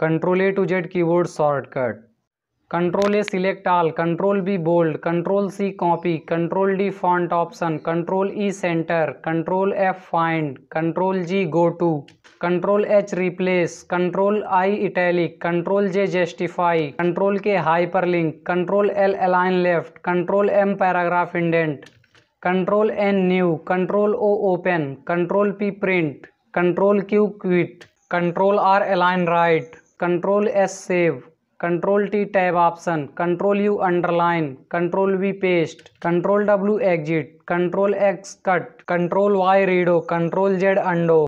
control A to Z keyboard shortcut control A select all control B bold control C copy control D font option control E centre control F find control G go to control H replace control I italic control J justify control K hyperlink control L align left control M paragraph indent control N new control O open control P print control Q quit control R align right control S save control T tab option control U underline control V paste control W exit control X cut control Y redo control Z undo